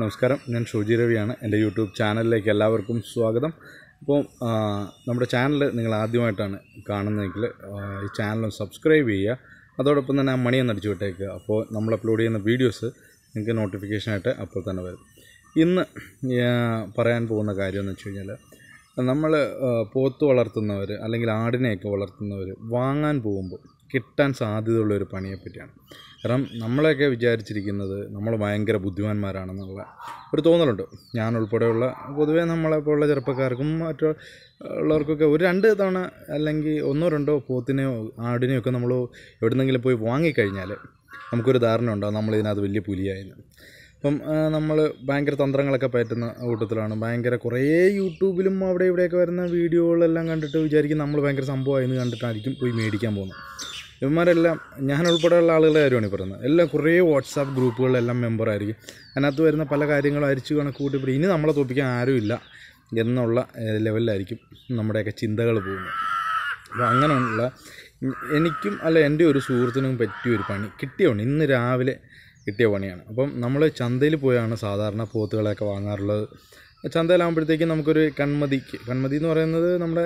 നമസ്കാരം ഞാൻ ഷോജി രവിയാണ് എൻ്റെ യൂട്യൂബ് ചാനലിലേക്ക് എല്ലാവർക്കും സ്വാഗതം അപ്പോൾ നമ്മുടെ ചാനൽ നിങ്ങൾ ആദ്യമായിട്ടാണ് കാണുന്നതെങ്കിൽ ഈ ചാനൽ സബ്സ്ക്രൈബ് ചെയ്യുക അതോടൊപ്പം തന്നെ ആ മണി അടിച്ചു വിട്ടേക്കുക അപ്പോൾ നമ്മൾ അപ്ലോഡ് ചെയ്യുന്ന വീഡിയോസ് നിങ്ങൾക്ക് നോട്ടിഫിക്കേഷനായിട്ട് അപ്പോൾ തന്നെ വരും ഇന്ന് പറയാൻ പോകുന്ന കാര്യം എന്ന് വെച്ച് കഴിഞ്ഞാൽ നമ്മൾ പോത്ത് വളർത്തുന്നവർ അല്ലെങ്കിൽ ആടിനെയൊക്കെ വളർത്തുന്നവർ വാങ്ങാൻ പോകുമ്പോൾ കിട്ടാൻ സാധ്യതയുള്ള ഒരു പണിയെ പറ്റിയാണ് കാരണം നമ്മളെയൊക്കെ വിചാരിച്ചിരിക്കുന്നത് നമ്മൾ ഭയങ്കര ബുദ്ധിമാന്മാരാണെന്നുള്ള ഒരു തോന്നലുണ്ട് ഞാൻ ഉൾപ്പെടെയുള്ള പൊതുവേ നമ്മളെപ്പോലുള്ള ചെറുപ്പക്കാർക്കും മറ്റുള്ളവർക്കൊക്കെ ഒരു രണ്ട് തവണ അല്ലെങ്കിൽ ഒന്നോ രണ്ടോ പോത്തിനെയോ ആടിനെയോ ഒക്കെ നമ്മൾ എവിടെന്നെങ്കിലും പോയി വാങ്ങിക്കഴിഞ്ഞാൽ നമുക്കൊരു ധാരണ ഉണ്ടാകും നമ്മളിതിനകത്ത് വലിയ പുലിയായിരുന്നു ഇപ്പം നമ്മൾ ഭയങ്കര തന്ത്രങ്ങളൊക്കെ പറ്റുന്ന കൂട്ടത്തിലാണ് ഭയങ്കര കുറേ യൂട്യൂബിലും അവിടെ ഇവിടെയൊക്കെ വരുന്ന വീഡിയോകളെല്ലാം കണ്ടിട്ട് വിചാരിക്കും നമ്മൾ ഭയങ്കര എന്ന് കണ്ടിട്ടായിരിക്കും പോയി മേടിക്കാൻ പോകുന്നത് ഇവന്മാരെല്ലാം ഞാൻ ഉൾപ്പെടെയുള്ള ആളുകളുടെ കാര്യമാണ് പറയുന്നത് എല്ലാം കുറേ വാട്സാപ്പ് ഗ്രൂപ്പുകളിലെല്ലാം മെമ്പറായിരിക്കും അതിനകത്ത് വരുന്ന പല കാര്യങ്ങളും അരിച്ചു കണക്ക് കൂട്ടിപ്പിടി ഇനി നമ്മളെ തോപ്പിക്കാൻ ആരുമില്ല എന്നുള്ള ലെവലിലായിരിക്കും നമ്മുടെയൊക്കെ ചിന്തകൾ പോകുന്നത് അപ്പോൾ അങ്ങനെയുള്ള എനിക്കും അല്ല എൻ്റെ ഒരു സുഹൃത്തിനും പറ്റിയൊരു പണി കിട്ടിയോണ്ട് ഇന്ന് രാവിലെ കിട്ടിയ പണിയാണ് അപ്പം നമ്മൾ ചന്തയിൽ പോയാണ് സാധാരണ പോത്തുകളെയൊക്കെ വാങ്ങാറുള്ളത് ചന്തയിലാകുമ്പോഴത്തേക്കും നമുക്കൊരു കൺമതിക്ക് കൺമതി എന്ന് പറയുന്നത് നമ്മുടെ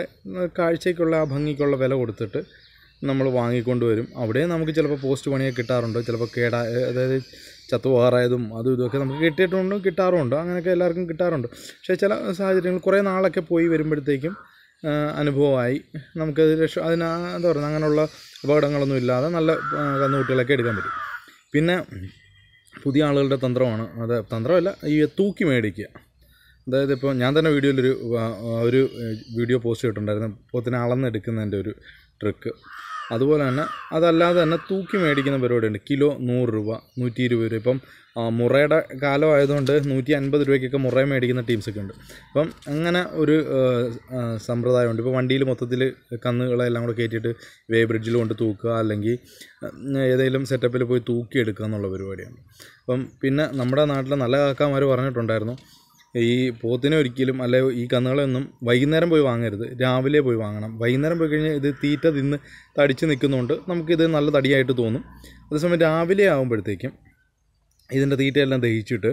കാഴ്ചയ്ക്കുള്ള ആ ഭംഗിക്കുള്ള വില കൊടുത്തിട്ട് നമ്മൾ വരും അവിടെ നമുക്ക് ചിലപ്പോൾ പോസ്റ്റ് പണിയൊക്കെ കിട്ടാറുണ്ട് ചിലപ്പോൾ കേടാ അതായത് ചത്തുപോകാറായതും അതും ഇതുമൊക്കെ നമുക്ക് കിട്ടിയിട്ടുണ്ട് കിട്ടാറുമുണ്ട് അങ്ങനെയൊക്കെ എല്ലാവർക്കും കിട്ടാറുണ്ട് പക്ഷേ ചില സാഹചര്യങ്ങൾ കുറേ നാളൊക്കെ പോയി വരുമ്പോഴത്തേക്കും അനുഭവമായി നമുക്ക് രക്ഷ അതിന് എന്താ പറയുന്നത് അങ്ങനെയുള്ള അപകടങ്ങളൊന്നും ഇല്ലാതെ നല്ല കന്നുകുട്ടികളൊക്കെ എടുക്കാൻ പറ്റും പിന്നെ പുതിയ ആളുകളുടെ തന്ത്രമാണ് അത് തന്ത്രമല്ല ഈ തൂക്കി മേടിക്കുക അതായത് ഇപ്പോൾ ഞാൻ തന്നെ വീഡിയോയിലൊരു ഒരു വീഡിയോ പോസ്റ്റ് ചെയ്തിട്ടുണ്ടായിരുന്നു പോത്തിനെ അളന്നെടുക്കുന്നതിൻ്റെ ഒരു ട്രിക്ക് അതുപോലെ തന്നെ അതല്ലാതെ തന്നെ തൂക്കി മേടിക്കുന്ന പരിപാടിയുണ്ട് കിലോ നൂറ് രൂപ നൂറ്റി ഇരുപത് രൂപ ഇപ്പം മുറയുടെ കാലം ആയതുകൊണ്ട് നൂറ്റി അൻപത് രൂപയ്ക്കൊക്കെ മുറ മേടിക്കുന്ന ടീംസൊക്കെ ഉണ്ട് അപ്പം അങ്ങനെ ഒരു സമ്പ്രദായമുണ്ട് ഇപ്പോൾ വണ്ടിയിൽ മൊത്തത്തിൽ കന്നുകളെല്ലാം കൂടെ കയറ്റിയിട്ട് വേ ബ്രിഡ്ജിൽ കൊണ്ട് തൂക്കുക അല്ലെങ്കിൽ ഏതെങ്കിലും സെറ്റപ്പിൽ പോയി തൂക്കിയെടുക്കുക എന്നുള്ള പരിപാടിയാണ് അപ്പം പിന്നെ നമ്മുടെ നാട്ടിലെ നല്ല കാക്കാമാർ പറഞ്ഞിട്ടുണ്ടായിരുന്നു ഈ പോത്തിനെ ഒരിക്കലും അല്ലെ ഈ കന്നുകളെയൊന്നും വൈകുന്നേരം പോയി വാങ്ങരുത് രാവിലെ പോയി വാങ്ങണം വൈകുന്നേരം പോയി കഴിഞ്ഞാൽ ഇത് തീറ്റ തിന്ന് തടിച്ച് നിൽക്കുന്നതുകൊണ്ട് നമുക്കിത് നല്ല തടിയായിട്ട് തോന്നും അതേസമയം രാവിലെ ആകുമ്പോഴത്തേക്കും ഇതിൻ്റെ തീറ്റയെല്ലാം ദഹിച്ചിട്ട്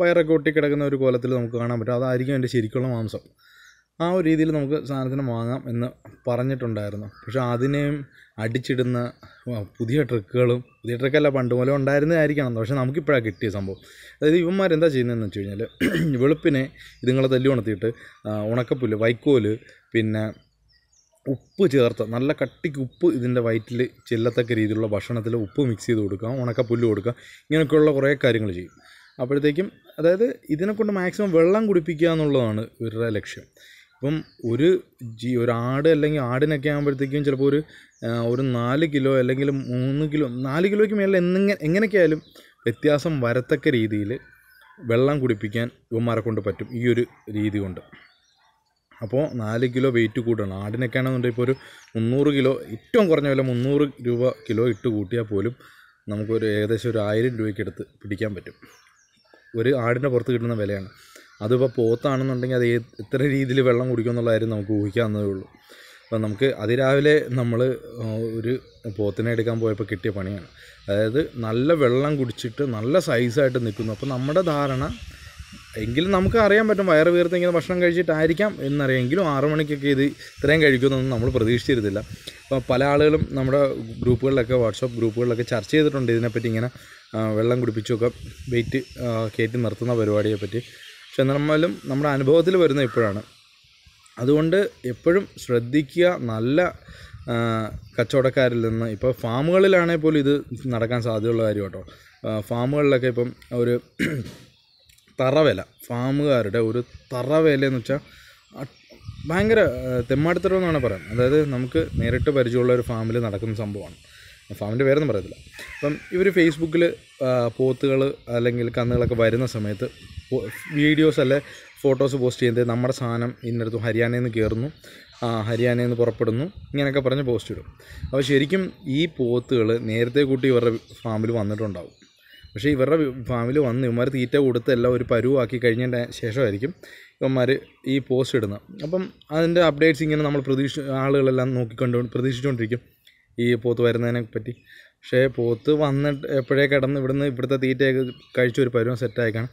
വയറൊക്കെ ഒട്ടിക്കിടക്കുന്ന ഒരു കോലത്തിൽ നമുക്ക് കാണാൻ പറ്റും അതായിരിക്കും അതിൻ്റെ ശരിക്കുള്ള മാംസം ആ ഒരു രീതിയിൽ നമുക്ക് സാധനത്തിന് വാങ്ങാം എന്ന് പറഞ്ഞിട്ടുണ്ടായിരുന്നു പക്ഷേ അതിനെയും അടിച്ചിടുന്ന പുതിയ ട്രിക്കുകളും പുതിയ ട്രിക്കല്ല പണ്ട് മുതലേ ഉണ്ടായിരുന്നതായിരിക്കണം പക്ഷേ നമുക്കിപ്പോഴാണ് കിട്ടിയ സംഭവം അതായത് എന്താ ചെയ്യുന്നതെന്ന് വെച്ച് കഴിഞ്ഞാൽ വെളുപ്പിനെ ഇതുങ്ങളെ തല്ലി ഉണർത്തിയിട്ട് ഉണക്കപ്പുല്ല് വൈക്കോല് പിന്നെ ഉപ്പ് ചേർത്ത് നല്ല കട്ടിക്ക് ഉപ്പ് ഇതിൻ്റെ വയറ്റിൽ ചെല്ലത്തക്ക രീതിയിലുള്ള ഭക്ഷണത്തിൽ ഉപ്പ് മിക്സ് ചെയ്ത് കൊടുക്കാം ഉണക്കപ്പുല്ല് കൊടുക്കാം ഇങ്ങനെയൊക്കെയുള്ള കുറേ കാര്യങ്ങൾ ചെയ്യും അപ്പോഴത്തേക്കും അതായത് ഇതിനെക്കൊണ്ട് മാക്സിമം വെള്ളം കുടിപ്പിക്കുക എന്നുള്ളതാണ് ഇവരുടെ ലക്ഷ്യം അപ്പം ഒരു ജീ ഒരാട് അല്ലെങ്കിൽ ആടിനൊക്കെ ആകുമ്പോഴത്തേക്കും ചിലപ്പോൾ ഒരു ഒരു നാല് കിലോ അല്ലെങ്കിൽ മൂന്ന് കിലോ നാല് കിലോയ്ക്ക് മേലെ എന്നിങ്ങനെ എങ്ങനെയൊക്കെ ആയാലും വ്യത്യാസം വരത്തക്ക രീതിയിൽ വെള്ളം കുടിപ്പിക്കാൻ ഇവന്മാരെ കൊണ്ട് പറ്റും ഈ ഒരു രീതി കൊണ്ട് അപ്പോൾ നാല് കിലോ വെയിറ്റ് കൂട്ടണം ആടിനൊക്കെ ആണെന്നുണ്ടെങ്കിൽ ഇപ്പോൾ ഒരു മുന്നൂറ് കിലോ ഏറ്റവും കുറഞ്ഞ വില മുന്നൂറ് രൂപ കിലോ ഇട്ട് കൂട്ടിയാൽ പോലും നമുക്കൊരു ഏകദേശം ഒരു ആയിരം രൂപയ്ക്ക് എടുത്ത് പിടിക്കാൻ പറ്റും ഒരു ആടിൻ്റെ പുറത്ത് കിട്ടുന്ന വിലയാണ് അതിപ്പോൾ പോത്താണെന്നുണ്ടെങ്കിൽ അത് എത്ര രീതിയിൽ വെള്ളം കുടിക്കുമെന്നുള്ള കാര്യം നമുക്ക് ഊഹിക്കാവുന്നതേ ഉള്ളൂ അപ്പം നമുക്ക് അതിരാവിലെ നമ്മൾ ഒരു പോത്തിനെ എടുക്കാൻ പോയപ്പോൾ കിട്ടിയ പണിയാണ് അതായത് നല്ല വെള്ളം കുടിച്ചിട്ട് നല്ല സൈസായിട്ട് നിൽക്കുന്നു അപ്പോൾ നമ്മുടെ ധാരണ എങ്കിലും നമുക്ക് അറിയാൻ പറ്റും വയറ് വീർത്ത് ഇങ്ങനെ ഭക്ഷണം കഴിച്ചിട്ടായിരിക്കാം എന്നറിയാമെങ്കിലും ആറു മണിക്കൊക്കെ ഇത് ഇത്രയും കഴിക്കുന്നൊന്നും നമ്മൾ പ്രതീക്ഷിച്ചിരുന്നില്ല അപ്പോൾ പല ആളുകളും നമ്മുടെ ഗ്രൂപ്പുകളിലൊക്കെ വാട്സപ്പ് ഗ്രൂപ്പുകളിലൊക്കെ ചർച്ച ചെയ്തിട്ടുണ്ട് ഇതിനെപ്പറ്റി ഇങ്ങനെ വെള്ളം കുടിപ്പിച്ചൊക്കെ വെയിറ്റ് കയറ്റി നിർത്തുന്ന പരിപാടിയെപ്പറ്റി പക്ഷെ നമ്മളും നമ്മുടെ അനുഭവത്തിൽ വരുന്ന ഇപ്പോഴാണ് അതുകൊണ്ട് എപ്പോഴും ശ്രദ്ധിക്കുക നല്ല കച്ചവടക്കാരിൽ നിന്ന് ഇപ്പോൾ ഫാമുകളിലാണെങ്കിൽ പോലും ഇത് നടക്കാൻ സാധ്യതയുള്ള കാര്യം കേട്ടോ ഫാമുകളിലൊക്കെ ഇപ്പം ഒരു തറവില ഫാമുകാരുടെ ഒരു തറവില എന്ന് വെച്ചാൽ ഭയങ്കര തെമ്മാടിത്തരം എന്നാണ് പറയാം അതായത് നമുക്ക് നേരിട്ട് പരിചയമുള്ള ഒരു ഫാമിൽ നടക്കുന്ന സംഭവമാണ് ഫാമിൻ്റെ പേരൊന്നും പറയത്തില്ല അപ്പം ഇവർ ഫേസ്ബുക്കിൽ പോത്തുകൾ അല്ലെങ്കിൽ കന്നുകളൊക്കെ വരുന്ന സമയത്ത് വീഡിയോസ് അല്ലെ ഫോട്ടോസ് പോസ്റ്റ് ചെയ്യുന്നത് നമ്മുടെ സാധനം ഇന്നടത്ത് ഹരിയാനയിൽ നിന്ന് കയറുന്നു ഹരിയാനയിൽ നിന്ന് പുറപ്പെടുന്നു ഇങ്ങനെയൊക്കെ പറഞ്ഞ് പോസ്റ്റ് ഇടും അപ്പോൾ ശരിക്കും ഈ പോത്തുകൾ നേരത്തെ കൂട്ടി ഇവരുടെ ഫാമിൽ വന്നിട്ടുണ്ടാവും പക്ഷേ ഇവരുടെ ഫാമിൽ വന്ന് ഇവന്മാർ തീറ്റ കൊടുത്ത് എല്ലാം ഒരു പരുവാക്കി കഴിഞ്ഞതിൻ്റെ ശേഷമായിരിക്കും ഇവന്മാർ ഈ പോസ്റ്റ് ഇടുന്നത് അപ്പം അതിൻ്റെ അപ്ഡേറ്റ്സ് ഇങ്ങനെ നമ്മൾ പ്രതീക്ഷ ആളുകളെല്ലാം നോക്കിക്കൊണ്ട് പ്രതീക്ഷിച്ചുകൊണ്ടിരിക്കും ഈ പോത്ത് വരുന്നതിനെ പറ്റി പക്ഷേ പോത്ത് വന്നിട്ട് എപ്പോഴേ കിടന്ന് ഇവിടുന്ന് ഇവിടുത്തെ തീറ്റയൊക്കെ കഴിച്ച ഒരു പരുവം സെറ്റായിക്കാണ്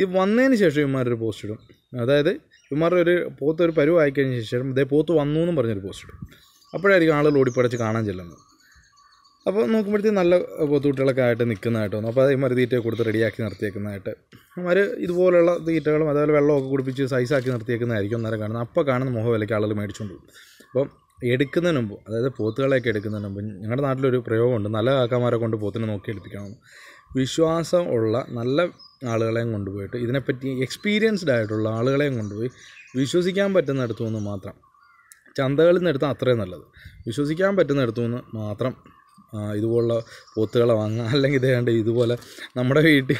ഈ വന്നതിന് ശേഷം ഒരു പോസ്റ്റ് ഇടും അതായത് ഇവന്മാരുടെ ഒരു പോത്ത് ഒരു പരുവം ആയിക്കഴിഞ്ഞ ശേഷം ഇതേ പോത്ത് വന്നു എന്നും പറഞ്ഞൊരു പോസ്റ്റ് ഇടും അപ്പോഴായിരിക്കും ആളുകൾ ഓടിപ്പടച്ച് കാണാൻ ചെല്ലുന്നത് അപ്പോൾ നോക്കുമ്പോഴത്തേക്കും നല്ല പൊത്തുകുട്ടികളൊക്കെ ആയിട്ട് നിൽക്കുന്നതായിട്ടോ അപ്പോൾ അതേമാതിരി തീറ്റ കൊടുത്ത് റെഡിയാക്കി നിർത്തിയേക്കുന്നതായിട്ട് അവർ ഇതുപോലുള്ള തീറ്റകളും അതേപോലെ വെള്ളമൊക്കെ കുടിപ്പിച്ച് സൈസാക്കി നിർത്തിയേക്കുന്നതായിരിക്കും അന്നേരം കാണുന്നത് അപ്പോൾ കാണുന്ന മുഖവിലയ്ക്ക് ആളുകൾ മേടിച്ചുകൊണ്ട് പോകും അപ്പം എടുക്കുന്നതിന് മുമ്പ് അതായത് പോത്തുകളെയൊക്കെ എടുക്കുന്നതിന് മുമ്പ് ഞങ്ങളുടെ നാട്ടിലൊരു പ്രയോഗമുണ്ട് നല്ല കാക്കമാരെ കൊണ്ട് പോത്തിനെ നോക്കി എടുപ്പിക്കണമെന്ന് വിശ്വാസം ഉള്ള നല്ല ആളുകളെയും കൊണ്ടുപോയിട്ട് ഇതിനെപ്പറ്റി എക്സ്പീരിയൻസ്ഡ് ആയിട്ടുള്ള ആളുകളെയും കൊണ്ടുപോയി വിശ്വസിക്കാൻ പറ്റുന്നിടത്തു നിന്ന് മാത്രം ചന്തകളിൽ നിന്ന് എടുത്താൽ അത്രയും നല്ലത് വിശ്വസിക്കാൻ പറ്റുന്നിടത്തു നിന്ന് മാത്രം ഇതുപോലുള്ള പോത്തുകളെ വാങ്ങുക അല്ലെങ്കിൽ ഇതേണ്ട ഇതുപോലെ നമ്മുടെ വീട്ടിൽ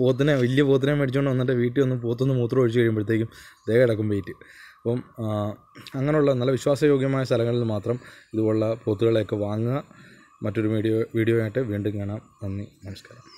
പോത്തിനെ വലിയ പോത്തിനെ മേടിച്ചുകൊണ്ട് വന്നിട്ട് വീട്ടിൽ ഒന്ന് പോത്തൊന്ന് മൂത്രം ഒഴിച്ച് കഴിയുമ്പോഴത്തേക്കും ദേ കിടക്കും വെയിറ്റ് അപ്പം അങ്ങനെയുള്ള നല്ല വിശ്വാസയോഗ്യമായ സ്ഥലങ്ങളിൽ മാത്രം ഇതുപോലുള്ള പോത്തുകളെയൊക്കെ വാങ്ങുക മറ്റൊരു വീഡിയോ വീഡിയോ ആയിട്ട് വീണ്ടും കാണാം നന്ദി നമസ്കാരം